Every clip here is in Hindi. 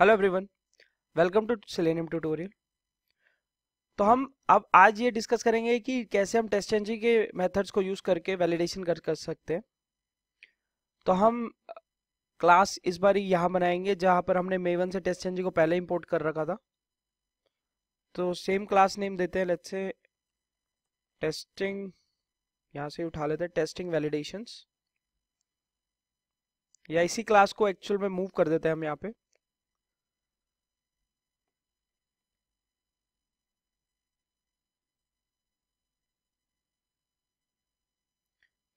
hello everyone welcome to selenium tutorial तो हम अब आज ये डिस्कस करेंगे कि कैसे हम टेस्ट एनजी के मेथड्स को यूज़ करके वैलिडेशन कर कर सकते हैं तो हम क्लास इस बार यहाँ बनाएंगे जहाँ पर हमने मेवन से टेस्ट एनजी को पहले इंपोर्ट कर रखा था तो सेम क्लास नेम देते हैं लेट्स से टेस्टिंग यहाँ से उठा लेते हैं टेस्टिंग वैलिडेशंस या इसी क्लास को एक्चुअल में मूव कर देते हैं हम यहाँ पे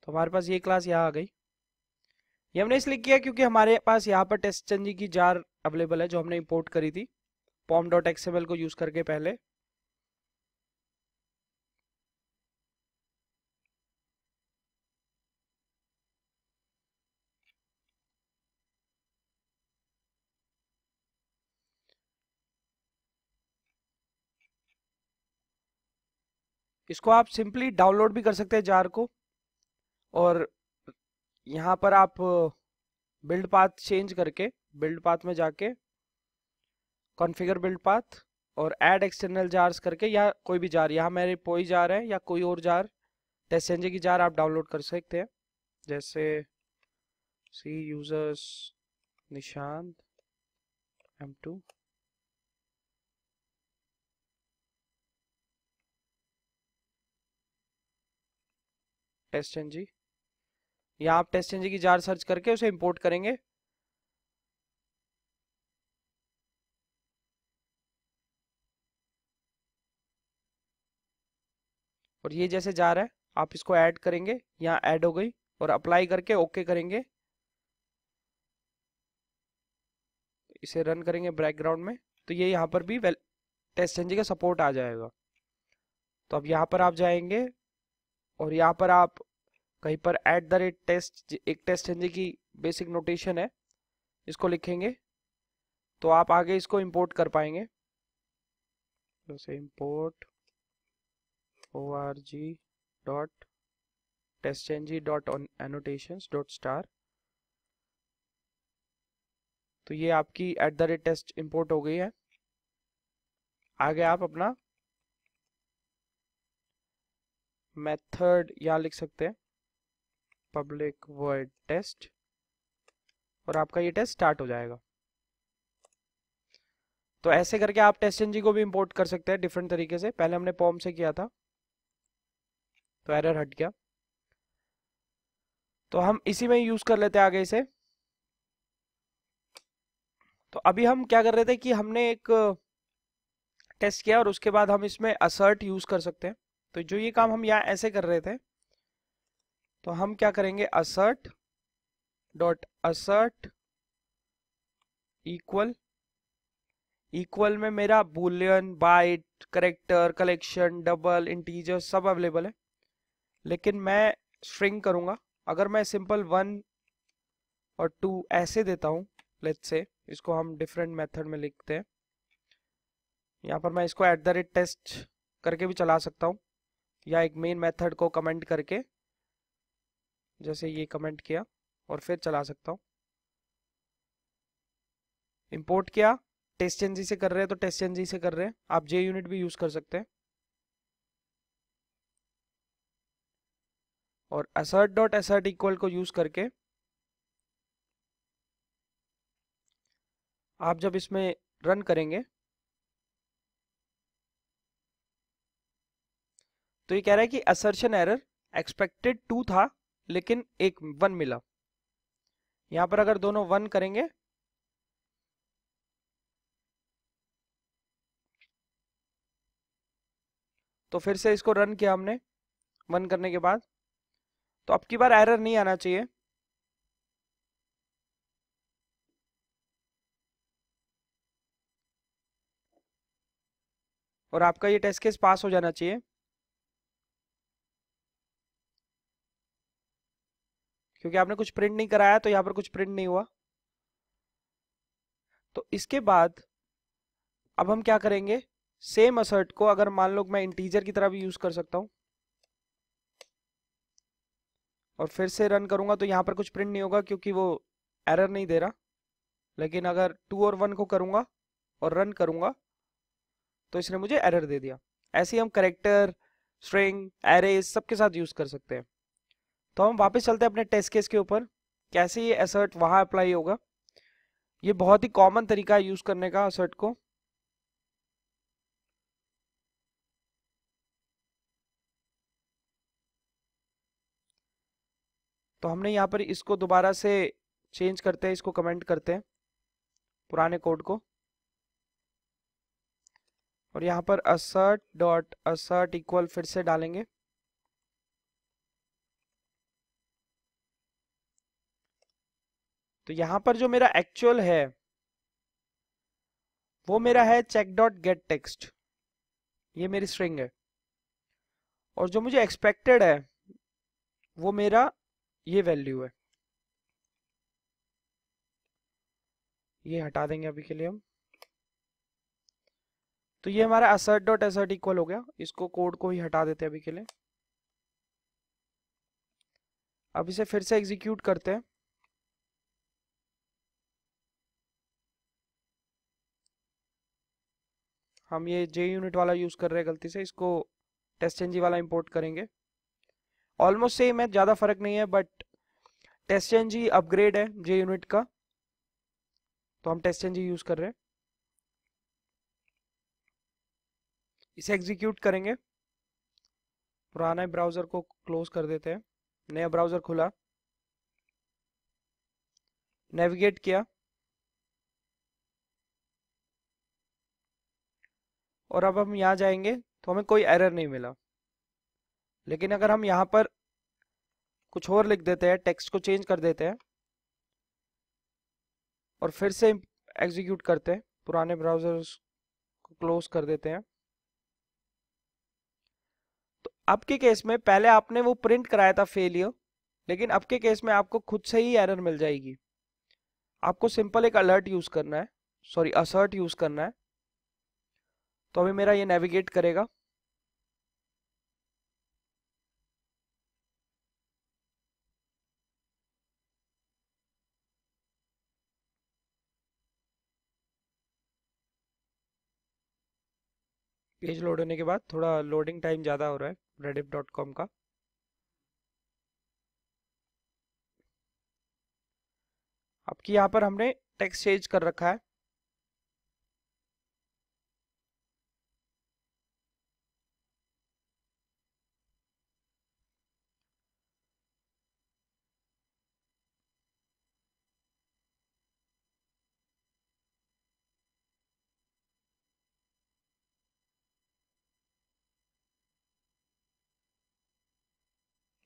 तो हमारे पास ये क्लास यहाँ आ गई ये हमने इसलिए किया क्योंकि हमारे पास यहाँ पर टेस्ट चंजी की जार अवेलेबल है जो हमने इंपोर्ट करी थी पॉम डॉट एक्सएमएल को यूज करके पहले इसको आप सिंपली डाउनलोड भी कर सकते हैं जार को और यहाँ पर आप बिल्ड पाथ चेंज करके बिल्ड पाथ में जाके कॉन्फ़िगर बिल्ड पाथ और ऐड एक्सटर्नल जार्स करके या कोई भी जार यहाँ मेरे पोई जार है या कोई और जार टेसेंजे की जार आप डाउनलोड कर सकते हैं जैसे C users Nishant M two test NG G या आप टेस्ट एनजी की जार सर्च करके उसे इंपोर्ट करेंगे और ये जैसे जार है आप इसको ऐड करेंगे यहाँ ऐड हो गई और अप्लाई करके ओके करेंगे इसे रन करेंगे बैकग्राउंड में तो ये यहाँ पर भी वेल टेस्ट एनजी का सपोर्ट आ जाएगा तो अब यहाँ पर आप जाएंगे और यहाँ पर आप कहीं पर एट द रेट टेस्ट एक टेस्ट एनजी की बेसिक नोटेशन है इसको लिखेंगे तो आप आगे इसको इंपोर्ट कर पाएंगे जैसे import O R G dot test N G dot annotation dot star तो ये आपकी at the rate test import हो गई है आगे आप अपना मेथड यहाँ लिख सकते हैं पब्लिक वर्ड टेस्ट और आपका ये टेस्ट स्टार्ट हो जाएगा तो ऐसे करके आप टेस्ट एनजी को भी इंपोर्ट कर सकते हैं डिफरेंट तरीके से पहले हमने पॉम से किया था तो एरर हट गया तो हम इसी में यूज कर लेते हैं आगे इसे तो अभी हम क्या कर रहे थे कि हमने एक टेस्ट किया और उसके बाद हम इसमें असर्ट यूज कर सकते हैं तो जो ये काम हम यहाँ ऐसे कर रहे थे तो हम क्या करेंगे assert dot assert equal equal में मेरा boolean byte character collection double integer सब अवेलेबल है लेकिन मैं स्ट्रिंग करूंगा अगर मैं सिंपल वन और टू ऐसे देता हूं लेट्स से इसको हम डिफरेंट मेथड में लिखते हैं यहाँ पर मैं इसको एट द रेट टेस्ट करके भी चला सकता हूँ या एक मेन मेथड को कमेंट करके जैसे ये कमेंट किया और फिर चला सकता हूँ इंपोर्ट किया टेस्ट एनजी से कर रहे हैं तो टेस्ट एनजी से कर रहे हैं आप जे यूनिट भी यूज कर सकते हैं और असर्ट डॉट असर्ट इक्वल को यूज करके आप जब इसमें रन करेंगे तो ये कह रहा है कि असर्शन एरर एक्सपेक्टेड टू था लेकिन एक वन मिला यहां पर अगर दोनों वन करेंगे तो फिर से इसको रन किया हमने वन करने के बाद तो अब की बार एरर नहीं आना चाहिए और आपका ये टेस्ट केस पास हो जाना चाहिए क्योंकि आपने कुछ प्रिंट नहीं कराया तो यहां पर कुछ प्रिंट नहीं हुआ तो इसके बाद अब हम क्या करेंगे सेम असर्ट को अगर मान लो मैं इंटीजर की तरह भी यूज कर सकता हूं और फिर से रन करूंगा तो यहां पर कुछ प्रिंट नहीं होगा क्योंकि वो एरर नहीं दे रहा लेकिन अगर टू और वन को करूंगा और रन करूंगा तो इसने मुझे एरर दे दिया ऐसे ही हम करेक्टर स्ट्रिंग एरे सबके साथ यूज कर सकते हैं तो हम वापस चलते हैं अपने टेस्ट केस के ऊपर कैसे ये असर्ट वहां अप्लाई होगा ये बहुत ही कॉमन तरीका है यूज करने का असर्ट को तो हमने यहां पर इसको दोबारा से चेंज करते हैं इसको कमेंट करते हैं पुराने कोड को और यहां पर असर्ट डॉट असर्ट इक्वल फिर से डालेंगे तो यहां पर जो मेरा एक्चुअल है वो मेरा है चेक डॉट गेट टेक्स्ट ये मेरी स्ट्रिंग है और जो मुझे एक्सपेक्टेड है वो मेरा ये वैल्यू है ये हटा देंगे अभी के लिए हम तो ये हमारा असर्ट डॉट असर्ट इक्वल हो गया इसको कोड को ही हटा देते हैं अभी के लिए अब इसे फिर से एग्जीक्यूट करते हैं हम ये जे यूनिट वाला यूज़ कर रहे हैं गलती से इसको टेस्ट एन वाला इंपोर्ट करेंगे ऑलमोस्ट सेम है ज़्यादा फर्क नहीं है बट टेस्ट एन अपग्रेड है जे यूनिट का तो हम टेस्ट एन यूज़ कर रहे हैं इसे एग्जीक्यूट करेंगे पुराना ब्राउज़र को क्लोज कर देते हैं नया ब्राउज़र खुला नेविगेट किया और अब हम यहाँ जाएंगे तो हमें कोई एरर नहीं मिला लेकिन अगर हम यहाँ पर कुछ और लिख देते हैं टेक्स्ट को चेंज कर देते हैं और फिर से एग्जीक्यूट करते हैं पुराने ब्राउजर्स को क्लोज कर देते हैं तो अब के केस में पहले आपने वो प्रिंट कराया था फेलियर लेकिन अब के केस में आपको खुद से ही एरर मिल जाएगी आपको सिंपल एक अलर्ट यूज करना है सॉरी असर्ट यूज करना है तो अभी मेरा ये नेविगेट करेगा पेज लोड होने के बाद थोड़ा लोडिंग टाइम ज़्यादा हो रहा है रेडिप डॉट कॉम का अब कि यहाँ पर हमने टेक्स्ट चेंज कर रखा है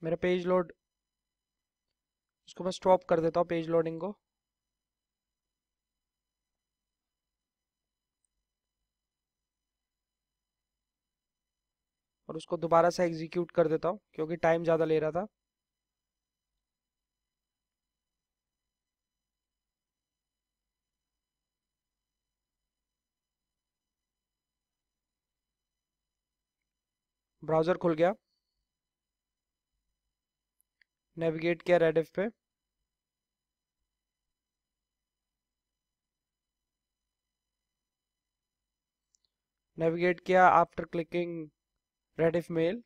मेरा पेज लोड इसको मैं स्टॉप कर देता हूँ पेज लोडिंग को और उसको दोबारा से एग्जीक्यूट कर देता हूँ क्योंकि टाइम ज़्यादा ले रहा था ब्राउज़र खुल गया नेविगेट किया रेडिफ पे नेविगेट किया आफ्टर क्लिकिंग रेडिफ मेल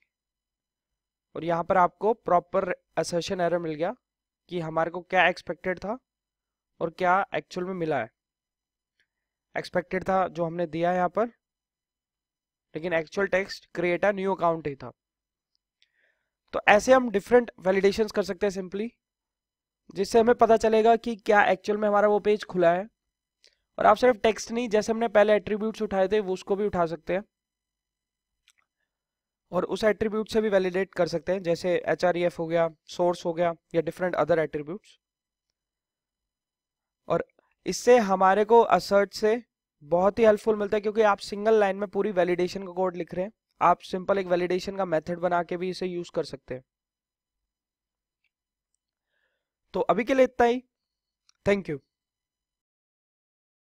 और यहाँ पर आपको प्रॉपर असेशन एरर मिल गया कि हमारे को क्या एक्सपेक्टेड था और क्या एक्चुअल में मिला है एक्सपेक्टेड था जो हमने दिया है यहाँ पर लेकिन actual text create new account ही था तो ऐसे हम डिफरेंट वैलिडेशन कर सकते हैं सिंपली जिससे हमें पता चलेगा कि क्या एक्चुअल में हमारा वो पेज खुला है और आप सिर्फ टेक्स्ट नहीं जैसे हमने पहले एट्रीब्यूट्स उठाए थे वो उसको भी उठा सकते हैं और उस एट्रीब्यूट से भी वैलिडेट कर सकते हैं जैसे एच e हो गया सोर्स हो गया या डिफरेंट अदर एट्रीब्यूट्स और इससे हमारे को असर्ट से बहुत ही हेल्पफुल मिलता है क्योंकि आप सिंगल लाइन में पूरी वैलिडेशन का कोड लिख रहे हैं आप सिंपल एक वैलिडेशन का मेथड बना के भी इसे यूज कर सकते हैं तो अभी के लिए इतना ही थैंक यू